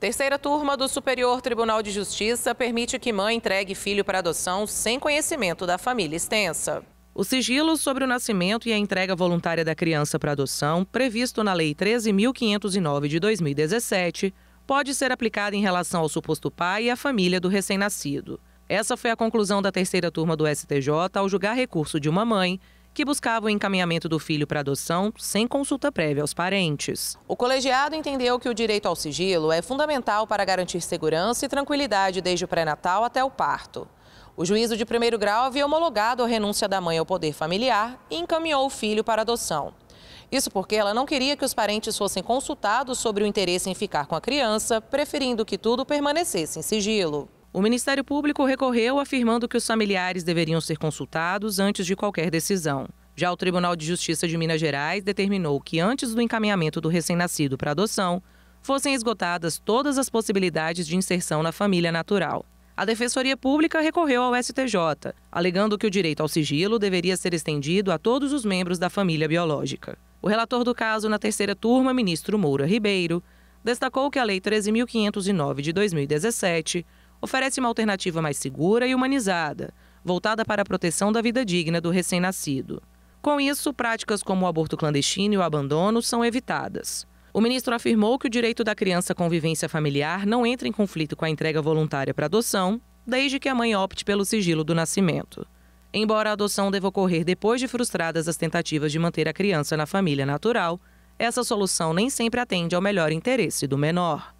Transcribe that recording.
Terceira turma do Superior Tribunal de Justiça permite que mãe entregue filho para adoção sem conhecimento da família extensa. O sigilo sobre o nascimento e a entrega voluntária da criança para adoção, previsto na Lei 13.509 de 2017, pode ser aplicado em relação ao suposto pai e à família do recém-nascido. Essa foi a conclusão da terceira turma do STJ ao julgar recurso de uma mãe que buscava o encaminhamento do filho para adoção sem consulta prévia aos parentes. O colegiado entendeu que o direito ao sigilo é fundamental para garantir segurança e tranquilidade desde o pré-natal até o parto. O juízo de primeiro grau havia homologado a renúncia da mãe ao poder familiar e encaminhou o filho para adoção. Isso porque ela não queria que os parentes fossem consultados sobre o interesse em ficar com a criança, preferindo que tudo permanecesse em sigilo. O Ministério Público recorreu afirmando que os familiares deveriam ser consultados antes de qualquer decisão. Já o Tribunal de Justiça de Minas Gerais determinou que antes do encaminhamento do recém-nascido para adoção, fossem esgotadas todas as possibilidades de inserção na família natural. A Defensoria Pública recorreu ao STJ, alegando que o direito ao sigilo deveria ser estendido a todos os membros da família biológica. O relator do caso na terceira turma, ministro Moura Ribeiro, destacou que a Lei 13.509 de 2017 oferece uma alternativa mais segura e humanizada, voltada para a proteção da vida digna do recém-nascido. Com isso, práticas como o aborto clandestino e o abandono são evitadas. O ministro afirmou que o direito da criança à convivência familiar não entra em conflito com a entrega voluntária para adoção, desde que a mãe opte pelo sigilo do nascimento. Embora a adoção deva ocorrer depois de frustradas as tentativas de manter a criança na família natural, essa solução nem sempre atende ao melhor interesse do menor.